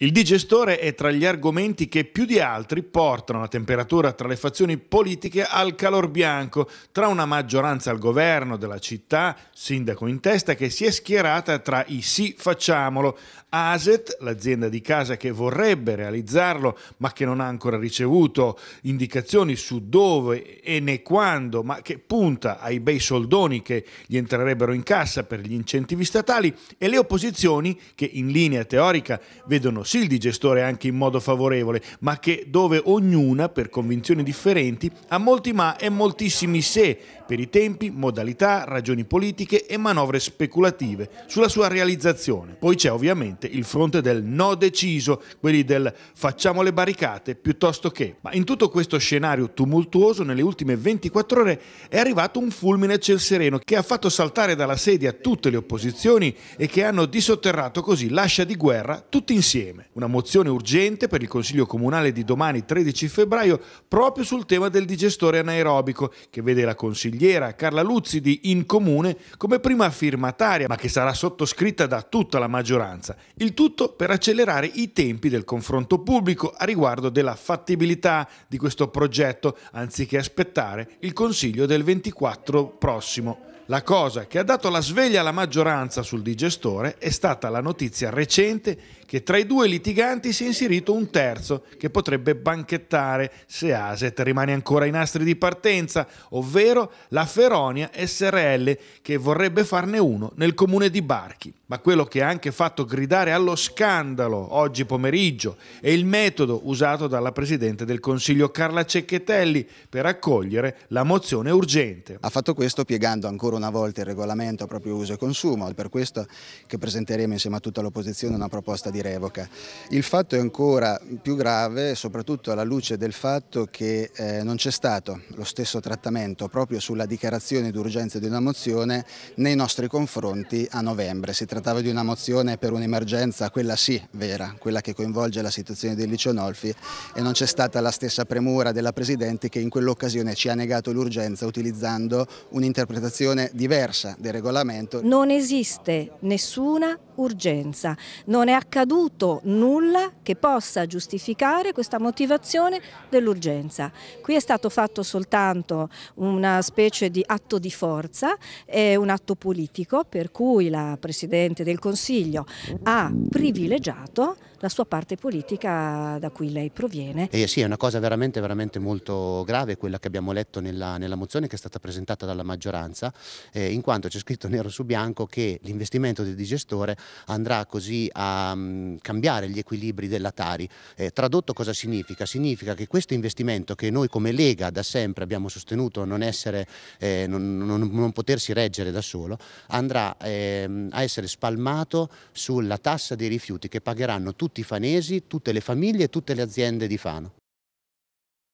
Il digestore è tra gli argomenti che più di altri portano la temperatura tra le fazioni politiche al calor bianco, tra una maggioranza al governo della città, sindaco in testa, che si è schierata tra i sì facciamolo. ASET, l'azienda di casa che vorrebbe realizzarlo ma che non ha ancora ricevuto indicazioni su dove e né quando, ma che punta ai bei soldoni che gli entrerebbero in cassa per gli incentivi statali, e le opposizioni che in linea teorica vedono sì il digestore anche in modo favorevole, ma che dove ognuna, per convinzioni differenti, ha molti ma e moltissimi se per i tempi, modalità, ragioni politiche e manovre speculative sulla sua realizzazione. Poi c'è ovviamente il fronte del no deciso, quelli del facciamo le barricate piuttosto che. Ma in tutto questo scenario tumultuoso, nelle ultime 24 ore è arrivato un fulmine a ciel sereno che ha fatto saltare dalla sedia tutte le opposizioni e che hanno disotterrato così l'ascia di guerra tutti insieme insieme. Una mozione urgente per il Consiglio Comunale di domani 13 febbraio proprio sul tema del digestore anaerobico che vede la consigliera Carla Luzzi di In Comune come prima firmataria ma che sarà sottoscritta da tutta la maggioranza. Il tutto per accelerare i tempi del confronto pubblico a riguardo della fattibilità di questo progetto anziché aspettare il Consiglio del 24 prossimo. La cosa che ha dato la sveglia alla maggioranza sul digestore è stata la notizia recente che tra i due litiganti si è inserito un terzo che potrebbe banchettare se Aset rimane ancora ai nastri di partenza, ovvero la Feronia SRL che vorrebbe farne uno nel comune di Barchi. Ma quello che ha anche fatto gridare allo scandalo oggi pomeriggio è il metodo usato dalla Presidente del Consiglio Carla Cecchetelli per accogliere la mozione urgente. Ha fatto questo piegando ancora una volta il regolamento a proprio uso e consumo, è per questo che presenteremo insieme a tutta l'opposizione una proposta di revoca. Il fatto è ancora più grave, soprattutto alla luce del fatto che eh, non c'è stato lo stesso trattamento proprio sulla dichiarazione d'urgenza di una mozione nei nostri confronti a novembre. Si trattava di una mozione per un'emergenza, quella sì, vera, quella che coinvolge la situazione del liceo Nolfi e non c'è stata la stessa premura della Presidente che in quell'occasione ci ha negato l'urgenza utilizzando un'interpretazione diversa del regolamento. Non esiste nessuna urgenza. Non è accaduto nulla che possa giustificare questa motivazione dell'urgenza. Qui è stato fatto soltanto una specie di atto di forza, è un atto politico per cui la Presidente del Consiglio ha privilegiato la sua parte politica da cui lei proviene. Eh sì, è una cosa veramente, veramente molto grave quella che abbiamo letto nella, nella mozione che è stata presentata dalla maggioranza, eh, in quanto c'è scritto nero su bianco che l'investimento del digestore andrà così a mm, cambiare gli equilibri dell'Atari. Eh, tradotto cosa significa? Significa che questo investimento che noi come Lega da sempre abbiamo sostenuto non, essere, eh, non, non, non potersi reggere da solo, andrà ehm, a essere spalmato sulla tassa dei rifiuti che pagheranno tutti i fanesi, tutte le famiglie e tutte le aziende di Fano.